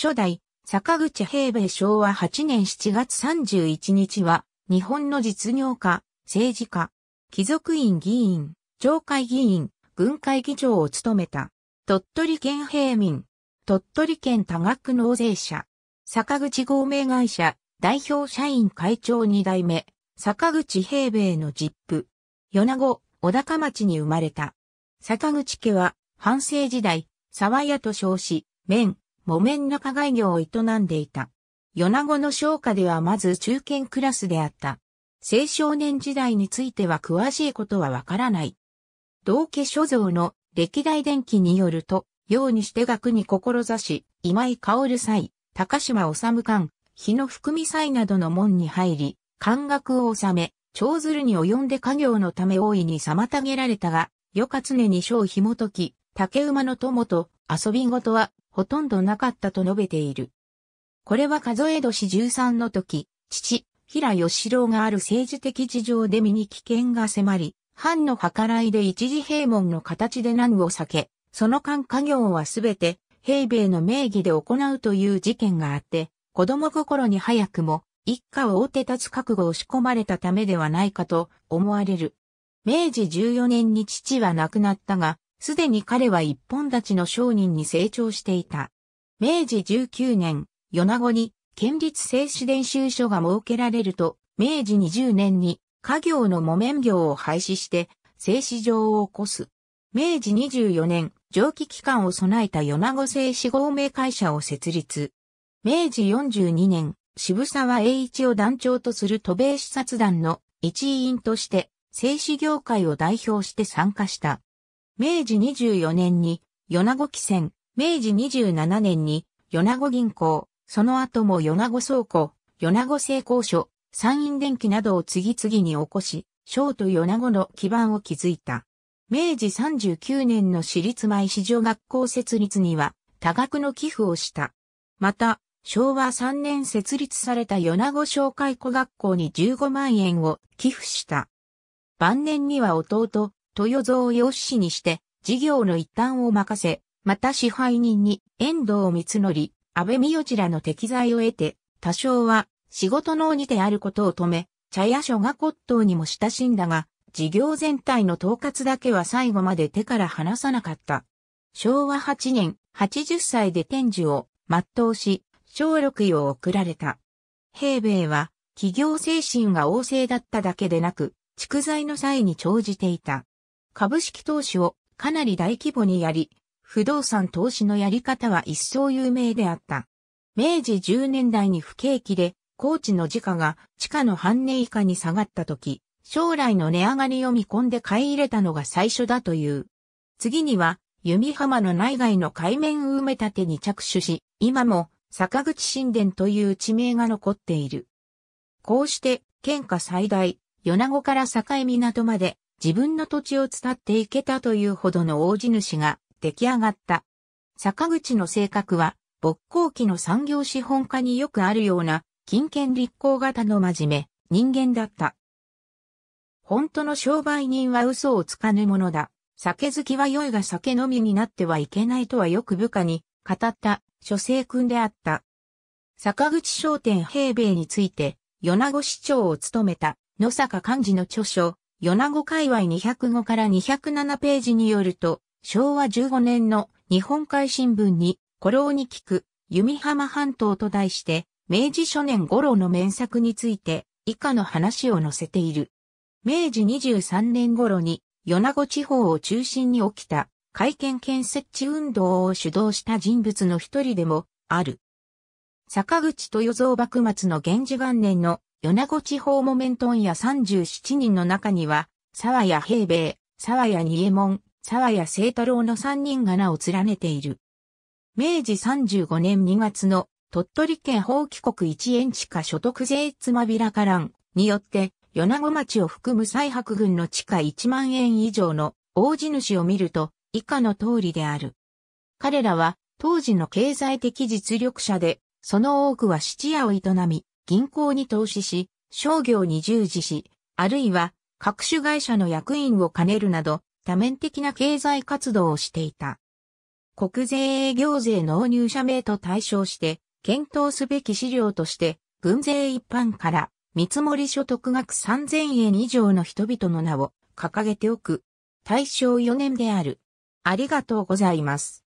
初代、坂口平米昭和8年7月31日は、日本の実業家、政治家、貴族院議員、町会議員、軍会議長を務めた、鳥取県平民、鳥取県多額納税者、坂口合名会社、代表社員会長2代目、坂口平米の実父、米子、小高町に生まれた。坂口家は、反省時代、沢屋と称し、面、木綿加害業を営んでいた。米子の商家ではまず中堅クラスであった。青少年時代については詳しいことはわからない。道家所蔵の歴代伝記によると、用にして学に志し、今井薫祭、高島治官、日野福美祭などの門に入り、漢学を治め、長鶴に及んで家業のため大いに妨げられたが、よか常に小紐解き、竹馬の友と遊び事はほとんどなかったと述べている。これは数え年13の時、父、平義郎がある政治的事情で身に危険が迫り、藩の計らいで一時閉門の形で難を避け、その間家業はすべて平米の名義で行うという事件があって、子供心に早くも一家を追って立つ覚悟を仕込まれたためではないかと思われる。明治14年に父は亡くなったが、すでに彼は一本立ちの商人に成長していた。明治19年、米子に県立製紙練習所が設けられると、明治20年に家業の木綿業を廃止して、製紙場を起こす。明治24年、蒸気機関を備えた米子製紙合名会社を設立。明治42年、渋沢栄一を団長とする渡米視察団の一員として、製紙業界を代表して参加した。明治24年に、米子汽船、明治27年に、米子銀行、その後も米子倉庫、米子製鋼所、山陰電機などを次々に起こし、小と米子の基盤を築いた。明治39年の私立米市場学校設立には多額の寄付をした。また、昭和3年設立された米子商会子学校に15万円を寄付した。晩年には弟、豊造養子にして、事業の一端を任せ、また支配人に遠藤光則、安倍美代次らの適材を得て、多少は仕事の鬼であることを止め、茶屋所が骨董にも親しんだが、事業全体の統括だけは最後まで手から離さなかった。昭和8年、80歳で天寿を全うし、小六位を送られた。平米は、企業精神が旺盛だっただけでなく、蓄財の際に長じていた。株式投資をかなり大規模にやり、不動産投資のやり方は一層有名であった。明治10年代に不景気で、高知の時価が地価の半値以下に下がった時、将来の値上がりを見込んで買い入れたのが最初だという。次には、弓浜の内外の海面埋め立てに着手し、今も坂口神殿という地名が残っている。こうして、県下最大、米子から境港まで自分の土地を伝っていけたというほどの大地主が出来上がった。坂口の性格は、勃興期の産業資本家によくあるような、金券立候型の真面目、人間だった。本当の商売人は嘘をつかぬものだ。酒好きは良いが酒飲みになってはいけないとはよく部下に語った諸生君であった。坂口商店平米について、米子市長を務めた野坂幹事の著書、米子界隈205から207ページによると、昭和15年の日本海新聞に、古老に聞く、弓浜半島と題して、明治初年頃の名作について、以下の話を載せている。明治23年頃に、米子地方を中心に起きた、会見。建設地運動を主導した人物の一人でも、ある。坂口豊造幕末の源氏元年の米子地方モメントン屋37人の中には、沢谷平米、沢谷二右衛門、沢谷清太郎の3人が名を連ねている。明治35年2月の鳥取県法規国一円地下所得税つまびらからんによって、米子町を含む西白郡の地下1万円以上の大地主を見ると以下の通りである。彼らは当時の経済的実力者で、その多くは質屋を営み、銀行に投資し、商業に従事し、あるいは各種会社の役員を兼ねるなど、多面的な経済活動をしていた。国税営業税納入者名と対象して、検討すべき資料として、軍税一般から見積所得額3000円以上の人々の名を掲げておく。大正4年である。ありがとうございます。